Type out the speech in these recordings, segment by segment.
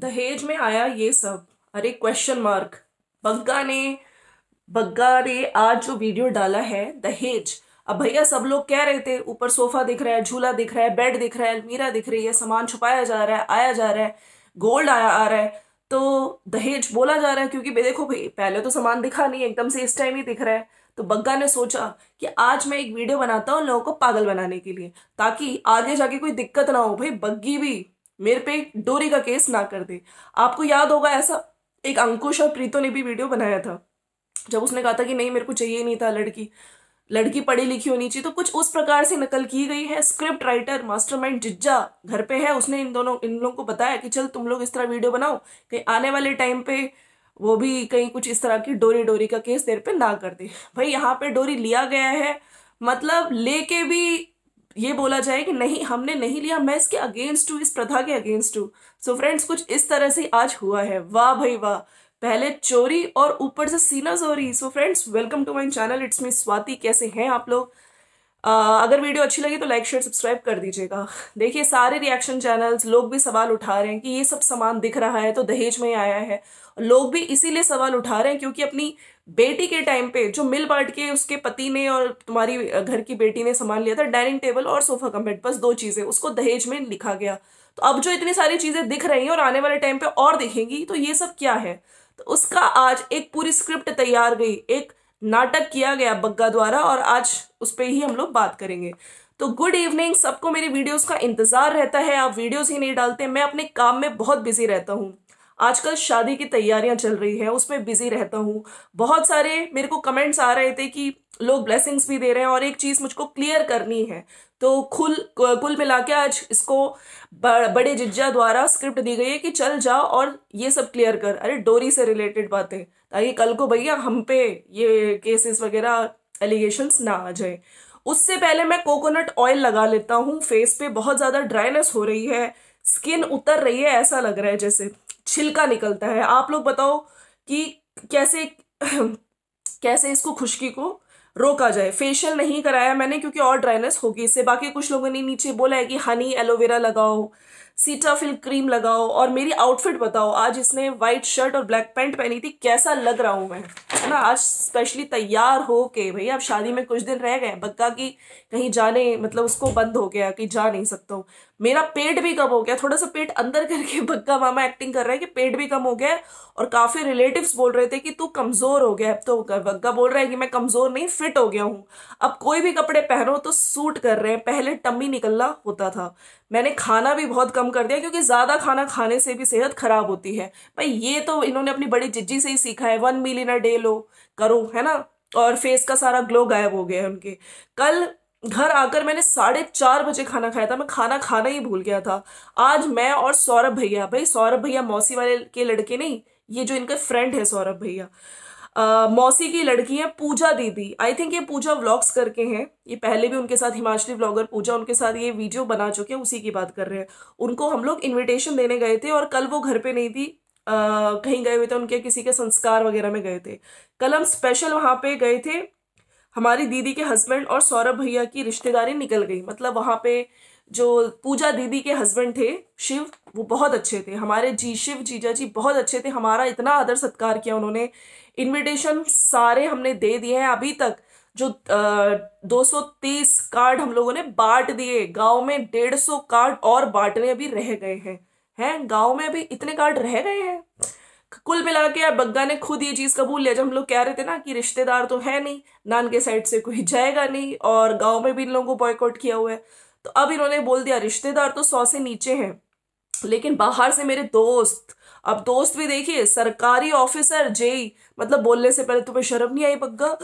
दहेज में आया ये सब अरे क्वेश्चन मार्क बग्गा ने बग्गा ने आज जो वीडियो डाला है दहेज अब भैया सब लोग कह रहे थे ऊपर सोफा दिख रहा है झूला दिख रहा है बेड दिख रहा है अलमीरा दिख रही है सामान छुपाया जा रहा है आया जा रहा है गोल्ड आया आ रहा है तो दहेज बोला जा रहा है क्योंकि देखो भाई पहले तो सामान दिखा नहीं एकदम से इस टाइम ही दिख रहा है तो बग्गा ने सोचा कि आज मैं एक वीडियो बनाता हूँ लोगों को पागल बनाने के लिए ताकि आगे जाके कोई दिक्कत ना हो भाई बग्गी भी मेरे पे डोरी का केस ना कर दे आपको याद होगा ऐसा एक अंकुश और प्रीतो ने भी वीडियो बनाया था जब उसने कहा था कि नहीं मेरे को चाहिए नहीं था लड़की लड़की पढ़ी लिखी होनी चाहिए तो कुछ उस प्रकार से नकल की गई है स्क्रिप्ट राइटर मास्टरमाइंड जिज्जा घर पे है उसने इन दोनों इन लोगों को बताया कि चल तुम लोग इस तरह वीडियो बनाओ कहीं आने वाले टाइम पे वो भी कहीं कुछ इस तरह की डोरी डोरी का केस देर पे ना कर दे भाई यहाँ पे डोरी लिया गया है मतलब लेके भी ये बोला जाए कि नहीं हमने नहीं लिया मैं इसके अगेंस्ट हूँ इस प्रथा के अगेंस्ट हूँ सो फ्रेंड्स कुछ इस तरह से आज हुआ है वाह भाई वाह पहले चोरी और ऊपर से सीना जोरी so friends welcome to my channel it's me Swati कैसे हैं आप लोग Uh, अगर वीडियो अच्छी लगी तो लाइक शेयर सब्सक्राइब कर दीजिएगा देखिए सारे रिएक्शन चैनल्स लोग भी सवाल उठा रहे हैं कि ये सब सामान दिख रहा है तो दहेज में आया है लोग भी इसीलिए सवाल उठा रहे हैं क्योंकि अपनी बेटी के टाइम पे जो मिल बांट के उसके पति ने और तुम्हारी घर की बेटी ने सामान लिया था डाइनिंग टेबल और सोफा कमेट बेड बस दो चीज़ें उसको दहेज में लिखा गया तो अब जो इतनी सारी चीज़ें दिख रही हैं और आने वाले टाइम पे और दिखेंगी तो ये सब क्या है तो उसका आज एक पूरी स्क्रिप्ट तैयार गई एक नाटक किया गया बग्गा द्वारा और आज उस पर ही हम लोग बात करेंगे तो गुड इवनिंग सबको मेरी वीडियोस का इंतजार रहता है आप वीडियोस ही नहीं डालते मैं अपने काम में बहुत बिजी रहता हूँ आजकल शादी की तैयारियां चल रही है उसमें बिजी रहता हूँ बहुत सारे मेरे को कमेंट्स आ रहे थे कि लोग ब्लेसिंग्स भी दे रहे हैं और एक चीज़ मुझको क्लियर करनी है तो खुल कुल मिला के आज इसको बड़े जिज्जा द्वारा स्क्रिप्ट दी गई है कि चल जाओ और ये सब क्लियर कर अरे डोरी से रिलेटेड बातें ताकि कल को भैया हम पे ये केसेस वगैरह एलिगेशंस ना आ जाए उससे पहले मैं कोकोनट ऑयल लगा लेता हूँ फेस पे बहुत ज़्यादा ड्राइनेस हो रही है स्किन उतर रही है ऐसा लग रहा है जैसे छिलका निकलता है आप लोग बताओ कि कैसे कैसे इसको खुश्की को रोका जाए फेशियल नहीं कराया मैंने क्योंकि और ड्राइनेस होगी इससे बाकी कुछ लोगों ने नीचे बोला है कि हनी एलोवेरा लगाओ सीटाफिल क्रीम लगाओ और मेरी आउटफिट बताओ आज इसने वाइट शर्ट और ब्लैक पैंट पहनी थी कैसा लग रहा हूँ मैं है ना आज स्पेशली तैयार हो के भाई अब शादी में कुछ दिन रह गए बग्गा की कहीं जाने मतलब उसको बंद हो गया कि जा नहीं सकता हूँ मेरा पेट भी कम हो गया थोड़ा सा पेट अंदर करके बग्गा मामा एक्टिंग कर रहा है कि पेट भी कम हो गया है और काफ़ी रिलेटिव्स बोल रहे थे कि तू कमज़ोर हो गया अब तो बग्गा बोल रहा है कि मैं कमज़ोर नहीं फिट हो गया हूं अब कोई भी कपड़े पहनो तो सूट कर रहे हैं पहले टम्मी निकलना होता था मैंने खाना भी बहुत कम कर दिया क्योंकि ज़्यादा खाना खाने से भी सेहत ख़राब होती है भाई ये तो इन्होंने अपनी बड़ी जिज्जी से ही सीखा है one meal in a day लो करो है ना और फेस का सारा ग्लो गायब हो गया है उनके कल घर आकर मैंने साढ़े चार बजे खाना खाया था मैं खाना खाना ही भूल गया था आज मैं और सौरभ भैया भाई सौरभ भैया मौसी वाले के लड़के नहीं ये जो इनका फ्रेंड है सौरभ भैया मौसी की लड़की है पूजा दीदी आई थिंक ये पूजा व्लॉग्स करके हैं ये पहले भी उनके साथ हिमाचली व्लॉगर पूजा उनके साथ ये वीडियो बना चुके हैं उसी की बात कर रहे हैं उनको हम लोग इन्विटेशन देने गए थे और कल वो घर पर नहीं थी आ, कहीं गए हुए थे उनके किसी के संस्कार वगैरह में गए थे कल हम स्पेशल वहाँ पे गए थे हमारी दीदी के हस्बैंड और सौरभ भैया की रिश्तेदारी निकल गई मतलब वहाँ पे जो पूजा दीदी के हस्बैंड थे शिव वो बहुत अच्छे थे हमारे जी शिव जीजा जी बहुत अच्छे थे हमारा इतना आदर सत्कार किया उन्होंने इनविटेशन सारे हमने दे दिए हैं अभी तक जो दो सौ तीस कार्ड हम लोगों ने बांट दिए गांव में डेढ़ सौ कार्ड और बांटने अभी रह गए हैं हैं गांव में अभी इतने कार्ड रह गए हैं कुल मिला के यार बग्गा ने खुद ये चीज़ कबूल लिया जब हम लोग कह रहे थे ना कि रिश्तेदार तो है नहीं नान के साइड से कोई जाएगा नहीं और गांव में भी इन लोगों को बॉयकॉट किया हुआ है तो अब इन्होंने बोल दिया रिश्तेदार तो सौ से नीचे हैं लेकिन बाहर से मेरे दोस्त अब दोस्त भी देखिए सरकारी ऑफिसर जे मतलब बोलने से पहले तुम्हें शर्म नहीं आई बग्गा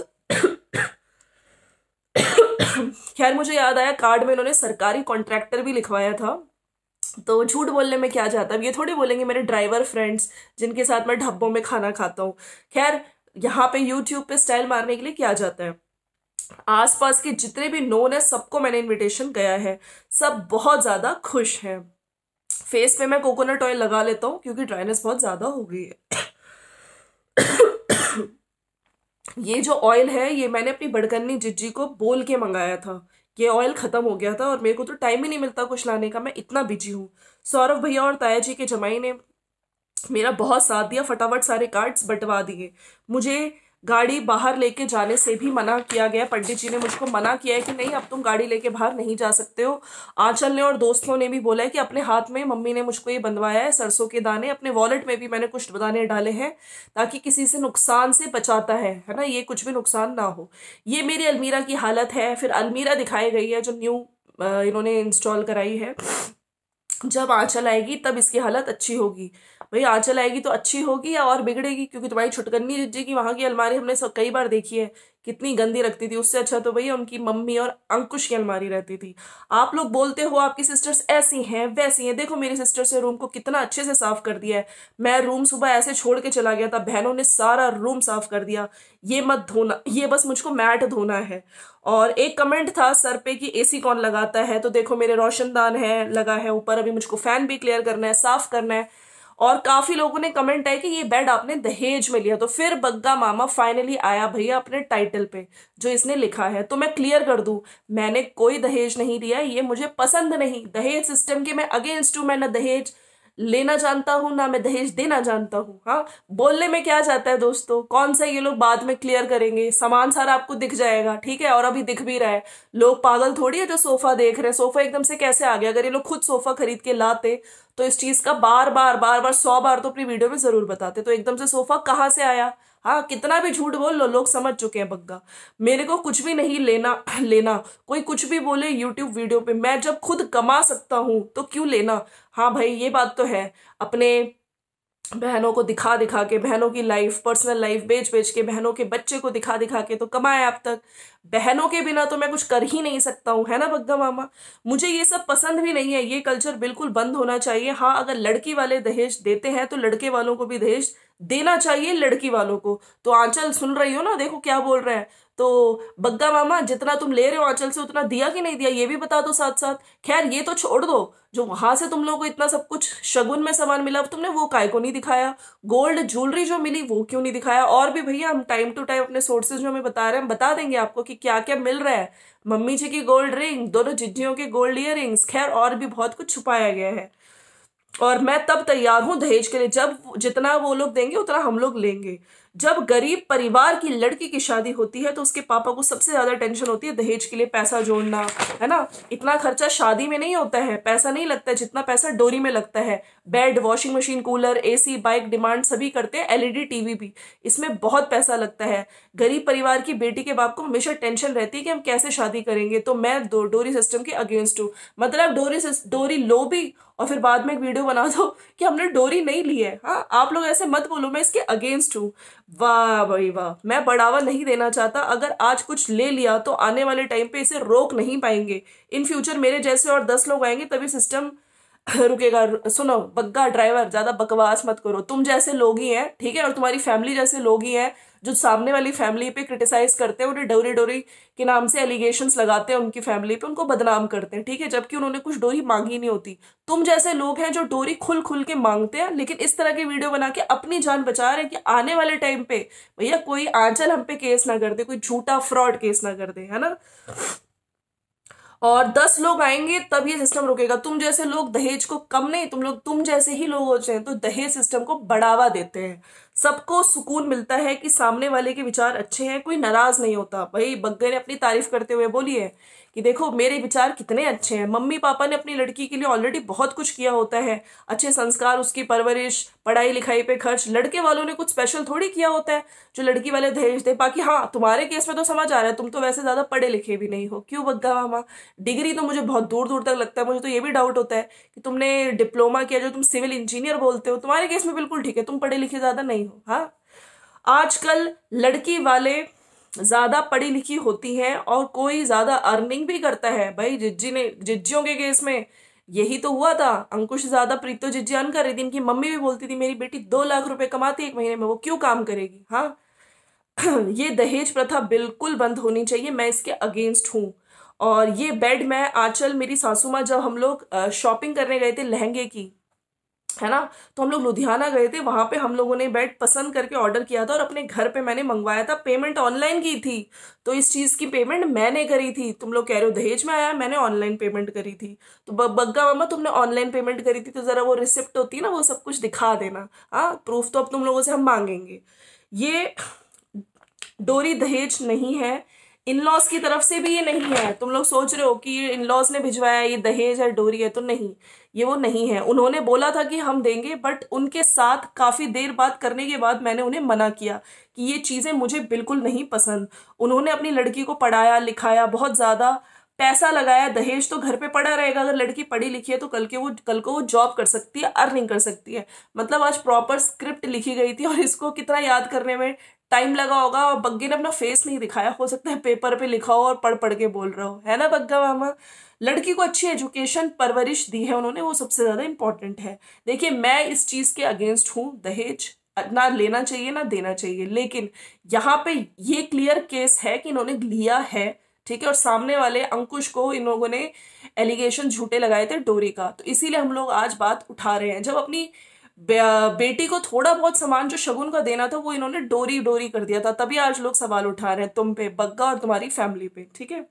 खैर मुझे याद आया कार्ड में इन्होंने सरकारी कॉन्ट्रैक्टर भी लिखवाया था तो झूठ बोलने में क्या जाता है ये थोड़ी बोलेंगे मेरे ड्राइवर फ्रेंड्स जिनके साथ मैं ढब्बों में खाना खाता हूँ खैर यहाँ पे यूट्यूब पे स्टाइल मारने के लिए क्या जाता है आसपास के जितने भी नोन है सबको मैंने इनविटेशन गया है सब बहुत ज़्यादा खुश हैं फेस पे मैं कोकोनट ऑयल लगा लेता हूँ क्योंकि ड्राइनेस बहुत ज़्यादा हो गई है ये जो ऑयल है ये मैंने अपनी बड़कन्नी जिज्जी को बोल के मंगाया था ये ऑयल ख़त्म हो गया था और मेरे को तो टाइम ही नहीं मिलता कुछ लाने का मैं इतना बिजी हूँ सौरभ भैया और ताया जी के जमाई ने मेरा बहुत साथ दिया फटाफट सारे कार्ड्स बंटवा दिए मुझे गाड़ी बाहर लेके जाने से भी मना किया गया पंडित जी ने मुझको मना किया है कि नहीं अब तुम गाड़ी लेके बाहर नहीं जा सकते हो आंचल ने और दोस्तों ने भी बोला है कि अपने हाथ में मम्मी ने मुझको ये बंधवाया है सरसों के दाने अपने वॉलेट में भी मैंने कुछ दाने डाले हैं ताकि किसी से नुकसान से बचाता है है ना ये कुछ भी नुकसान ना हो ये मेरी अलमीरा की हालत है फिर अलमीरा दिखाई गई है जो न्यू इन्होंने इंस्टॉल कराई है जब आँचल आएगी तब इसकी हालत अच्छी होगी भाई आंचल आएगी तो अच्छी होगी या और बिगड़ेगी क्योंकि तुम्हारी छुटकन्नी जिज्जी की वहाँ की अलमारी हमने सब कई बार देखी है कितनी गंदी रखती थी उससे अच्छा तो भैया उनकी मम्मी और अंकुश की अलमारी रहती थी आप लोग बोलते हो आपकी सिस्टर्स ऐसी हैं वैसी हैं देखो मेरी सिस्टर्स ने रूम को कितना अच्छे से साफ कर दिया है मैं रूम सुबह ऐसे छोड़ के चला गया था बहनों ने सारा रूम साफ कर दिया ये मत धोना ये बस मुझको मैट धोना है और एक कमेंट था सर पे कि एसी कौन लगाता है तो देखो मेरे रोशनदान है लगा है ऊपर अभी मुझको फैन भी क्लियर करना है साफ करना है और काफी लोगों ने कमेंट आया कि ये बेड आपने दहेज में लिया तो फिर बग्गा मामा फाइनली आया भैया अपने टाइटल पे जो इसने लिखा है तो मैं क्लियर कर दू मैंने कोई दहेज नहीं लिया ये मुझे पसंद नहीं दहेज सिस्टम के मैं अगेंस्ट हूं मैं न दहेज लेना जानता हूं ना मैं दहेज देना जानता हूँ हाँ बोलने में क्या जाता है दोस्तों कौन सा ये लोग बाद में क्लियर करेंगे सामान सारा आपको दिख जाएगा ठीक है और अभी दिख भी रहा है लोग पागल थोड़ी है जो सोफा देख रहे हैं सोफा एकदम से कैसे आ गया अगर ये लोग खुद सोफा खरीद के लाते तो इस चीज का बार बार बार बार सौ बार तो अपनी वीडियो में जरूर बताते तो एकदम से सोफा कहाँ से आया हाँ कितना भी झूठ बोल लो लोग समझ चुके हैं बग्गा मेरे को कुछ भी नहीं लेना लेना कोई कुछ भी बोले यूट्यूब वीडियो पे मैं जब खुद कमा सकता हूँ तो क्यों लेना हाँ भाई ये बात तो है अपने बहनों को दिखा दिखा के बहनों की लाइफ पर्सनल लाइफ बेच बेच के बहनों के बच्चे को दिखा दिखा के तो कमाए आप तक बहनों के बिना तो मैं कुछ कर ही नहीं सकता हूँ है ना बग्गा मामा मुझे ये सब पसंद भी नहीं है ये कल्चर बिल्कुल बंद होना चाहिए हाँ अगर लड़की वाले दहेज देते हैं तो लड़के वालों को भी दहेज देना चाहिए लड़की वालों को तो आंचल सुन रही हो ना देखो क्या बोल रहे हैं तो बग्गा मामा जितना तुम ले रहे हो आंचल से उतना दिया कि नहीं दिया ये भी बता दो साथ साथ खैर ये तो छोड़ दो जो वहां से तुम लोगों को इतना सब कुछ शगुन में सामान मिला तुमने वो काय को नहीं दिखाया गोल्ड ज्वेलरी जो मिली वो क्यों नहीं दिखाया और भी भैया हम टाइम टू टाइम अपने सोर्सेज जो हमें बता रहे हैं हम बता देंगे आपको कि क्या क्या मिल रहा है मम्मी जी की गोल्ड रिंग दोनों जिज्जियों के गोल्ड इयर खैर और भी बहुत कुछ छुपाया गया है और मैं तब तैयार हूं दहेज के लिए जब जितना वो लोग देंगे उतना हम लोग लेंगे जब गरीब परिवार की लड़की की शादी होती है तो उसके पापा को सबसे ज्यादा टेंशन होती है दहेज के लिए पैसा जोड़ना है ना इतना खर्चा शादी में नहीं होता है पैसा नहीं लगता है जितना पैसा डोरी में लगता है bed washing machine cooler AC bike demand सभी करते हैं एलईडी टीवी e भी इसमें बहुत पैसा लगता है गरीब परिवार की बेटी के बाप को हमेशा टेंशन रहती है कि हम कैसे शादी करेंगे तो मैं दो डोरी सिस्टम के अगेंस्ट हूँ मतलब डोरी डोरी लो भी और फिर बाद में एक वीडियो बना दो कि हमने डोरी नहीं ली है हाँ आप लोग ऐसे मत बोलो मैं इसके अगेंस्ट हूँ वाह भाई वाह मैं बढ़ावा नहीं देना चाहता अगर आज कुछ ले लिया तो आने वाले टाइम पे इसे रोक नहीं पाएंगे इन फ्यूचर मेरे जैसे और दस लोग आएंगे तभी सिस्टम रुकेगा सुनो बग्गा ड्राइवर ज्यादा बकवास मत करो तुम जैसे लोग ही हैं ठीक है और तुम्हारी फैमिली जैसे लोग ही हैं जो सामने वाली फैमिली पे क्रिटिसाइज करते हैं उन्हें डोरी डोरी के नाम से एलिगेशन लगाते हैं उनकी फैमिली पे उनको बदनाम करते हैं ठीक है जबकि उन्होंने कुछ डोरी मांगी नहीं होती तुम जैसे लोग हैं जो डोरी खुल खुल के मांगते हैं लेकिन इस तरह की वीडियो बना के अपनी जान बचा रहे हैं कि आने वाले टाइम पे भैया कोई आंचल हम पे केस ना कर दे कोई झूठा फ्रॉड केस ना कर दे है ना और दस लोग आएंगे तब ये सिस्टम रुकेगा तुम जैसे लोग दहेज को कम नहीं तुम लोग तुम जैसे ही लोग होते हैं तो दहेज सिस्टम को बढ़ावा देते हैं सबको सुकून मिलता है कि सामने वाले के विचार अच्छे हैं कोई नाराज नहीं होता भाई बग्गे ने अपनी तारीफ करते हुए बोली है कि देखो मेरे विचार कितने अच्छे हैं मम्मी पापा ने अपनी लड़की के लिए ऑलरेडी बहुत कुछ किया होता है अच्छे संस्कार उसकी परवरिश पढ़ाई लिखाई पे खर्च लड़के वालों ने कुछ स्पेशल थोड़ी किया होता है जो लड़की वाले दहेज दे बाकी हाँ तुम्हारे केस में तो समझ आ रहा है तुम तो वैसे ज़्यादा पढ़े लिखे भी नहीं हो क्यों बग्गा मामा डिग्री तो मुझे बहुत दूर दूर तक लगता है मुझे तो ये भी डाउट होता है कि तुमने डिप्लोमा किया जो तुम सिविल इंजीनियर बोलते हो तुम्हारे केस में बिल्कुल ठीक है तुम पढ़े लिखे ज़्यादा नहीं होगा हाँ। आजकल लड़की वाले ज़्यादा पढ़ी लिखी होती हैं और कोई ज़्यादा अर्निंग भी करता है भाई जिज्जी ने जिज्जियों के केस में यही तो हुआ था अंकुश ज़्यादा प्रीतो जिज्जी अन कर रही थी इनकी मम्मी भी बोलती थी मेरी बेटी दो लाख रुपए कमाती है एक महीने में वो क्यों काम करेगी हाँ ये दहेज प्रथा बिल्कुल बंद होनी चाहिए मैं इसके अगेंस्ट हूँ और ये बेड मैं आंचल मेरी सासू माँ जब हम लोग शॉपिंग करने गए थे लहंगे की है ना तो हम लोग लुधियाना गए थे वहां पे हम लोगों ने बेड पसंद करके ऑर्डर किया था और अपने घर पे मैंने मंगवाया था पेमेंट ऑनलाइन की थी तो इस चीज़ की पेमेंट मैंने करी थी तुम लोग कह रहे हो दहेज में आया मैंने ऑनलाइन पेमेंट करी थी तो बग्गा मामा तुमने ऑनलाइन पेमेंट करी थी तो ज़रा वो रिसिप्ट होती है ना वो सब कुछ दिखा देना हाँ प्रूफ तो अब तुम लोगों से हम मांगेंगे ये डोरी दहेज नहीं है इन लॉज की तरफ से भी ये नहीं है तुम लोग सोच रहे हो कि इन लॉज ने भिजवाया ये दहेज है डोरी है तो नहीं ये वो नहीं है उन्होंने बोला था कि हम देंगे बट उनके साथ काफ़ी देर बात करने के बाद मैंने उन्हें मना किया कि ये चीज़ें मुझे बिल्कुल नहीं पसंद उन्होंने अपनी लड़की को पढ़ाया लिखाया बहुत ज़्यादा पैसा लगाया दहेज तो घर पे पड़ा रहेगा अगर लड़की पढ़ी लिखी है तो कल के वो कल को वो जॉब कर सकती है अर्निंग कर सकती है मतलब आज प्रॉपर स्क्रिप्ट लिखी गई थी और इसको कितना याद करने में टाइम लगा होगा और बग्गे ने अपना फेस नहीं दिखाया हो सकता है पेपर पे लिखा हो और पढ़ पढ़ के बोल रहा हो है ना बग्गा मामा लड़की को अच्छी एजुकेशन परवरिश दी है उन्होंने वो सबसे ज़्यादा इंपॉर्टेंट है देखिए मैं इस चीज़ के अगेंस्ट हूँ दहेज ना लेना चाहिए ना देना चाहिए लेकिन यहाँ पे ये क्लियर केस है कि इन्होंने लिया है ठीक है और सामने वाले अंकुश को इन लोगों ने एलिगेशन झूठे लगाए थे डोरी का तो इसीलिए हम लोग आज बात उठा रहे हैं जब अपनी बेटी को थोड़ा बहुत सामान जो शगुन का देना था वो इन्होंने डोरी डोरी कर दिया था तभी आज लोग सवाल उठा रहे हैं तुम पे बग्गा और तुम्हारी फैमिली पे ठीक है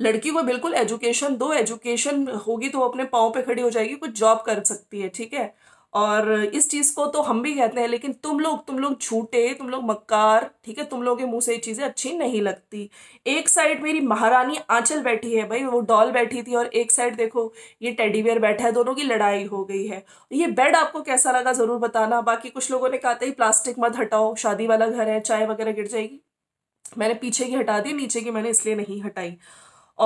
लड़की को बिल्कुल एजुकेशन दो एजुकेशन होगी तो वो अपने पाँव पे खड़ी हो जाएगी कुछ जॉब कर सकती है ठीक है और इस चीज़ को तो हम भी कहते हैं लेकिन तुम लोग तुम लोग झूठे तुम लोग मक्कार ठीक है तुम लोग के मुंह से ये चीज़ें अच्छी नहीं लगती एक साइड मेरी महारानी आंचल बैठी है भाई वो डॉल बैठी थी और एक साइड देखो ये टेडी बैठा है दोनों की लड़ाई हो गई है ये बेड आपको कैसा लगा ज़रूर बताना बाकी कुछ लोगों ने कहा था प्लास्टिक मत हटाओ शादी वाला घर है चाय वगैरह गिर जाएगी मैंने पीछे की हटा दी नीचे की मैंने इसलिए नहीं हटाई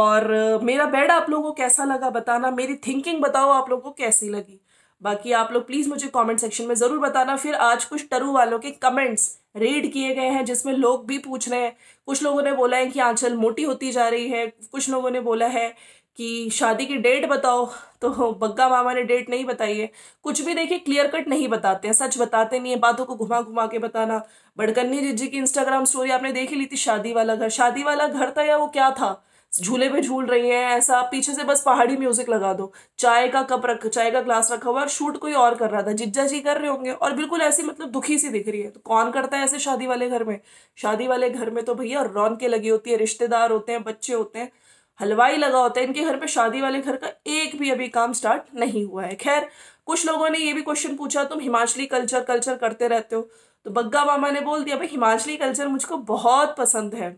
और मेरा बेड आप लोगों को कैसा लगा बताना मेरी थिंकिंग बताओ आप लोगों को कैसी लगी बाकी आप लोग प्लीज़ मुझे कमेंट सेक्शन में ज़रूर बताना फिर आज कुछ टरू वालों के कमेंट्स रीड किए गए हैं जिसमें लोग भी पूछ रहे हैं कुछ लोगों ने बोला है कि आंचल मोटी होती जा रही है कुछ लोगों ने बोला है कि शादी की डेट बताओ तो बग्गा मामा ने डेट नहीं बताई है कुछ भी देखिए क्लियर कट नहीं बताते हैं सच बताते नहीं है बातों को घुमा घुमा के बताना बड़कन्नी जी की इंस्टाग्राम स्टोरी आपने देखी ली थी शादी वाला घर शादी वाला घर था या वो क्या था झूले पे झूल रही है ऐसा पीछे से बस पहाड़ी म्यूजिक लगा दो चाय का कप रख चाय का ग्लास रखा हुआ और शूट कोई और कर रहा था जिज्जा जी कर रहे होंगे और बिल्कुल ऐसी मतलब दुखी सी दिख रही है तो कौन करता है ऐसे शादी वाले घर में शादी वाले घर में तो भैया रौनके लगी होती है रिश्तेदार होते हैं बच्चे होते हैं हलवाई लगा होता है इनके घर पे शादी वाले घर का एक भी अभी काम स्टार्ट नहीं हुआ है खैर कुछ लोगों ने ये भी क्वेश्चन पूछा तुम हिमाचली कल्चर कल्चर करते रहते हो तो बग्गा मामा ने बोल दिया भाई हिमाचली कल्चर मुझको बहुत पसंद है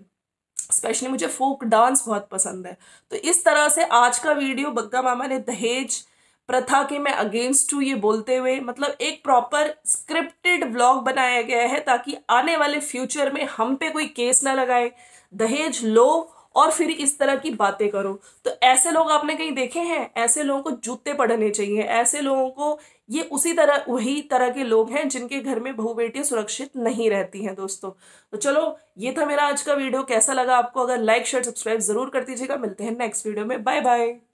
स्पेशली मुझे फोक डांस बहुत पसंद है तो इस तरह से आज का वीडियो बग्गा मामा ने दहेज प्रथा के मैं अगेंस्ट हूँ ये बोलते हुए मतलब एक प्रॉपर स्क्रिप्टेड ब्लॉग बनाया गया है ताकि आने वाले फ्यूचर में हम पे कोई केस ना लगाए दहेज लो और फिर इस तरह की बातें करो तो ऐसे लोग आपने कहीं देखे हैं ऐसे लोगों को जूते पढ़ने चाहिए ऐसे लोगों को ये उसी तरह वही तरह के लोग हैं जिनके घर में बहु बेटियां सुरक्षित नहीं रहती हैं दोस्तों तो चलो ये था मेरा आज का वीडियो कैसा लगा आपको अगर लाइक शेयर सब्सक्राइब जरूर कर दीजिएगा मिलते हैं नेक्स्ट वीडियो में बाय बाय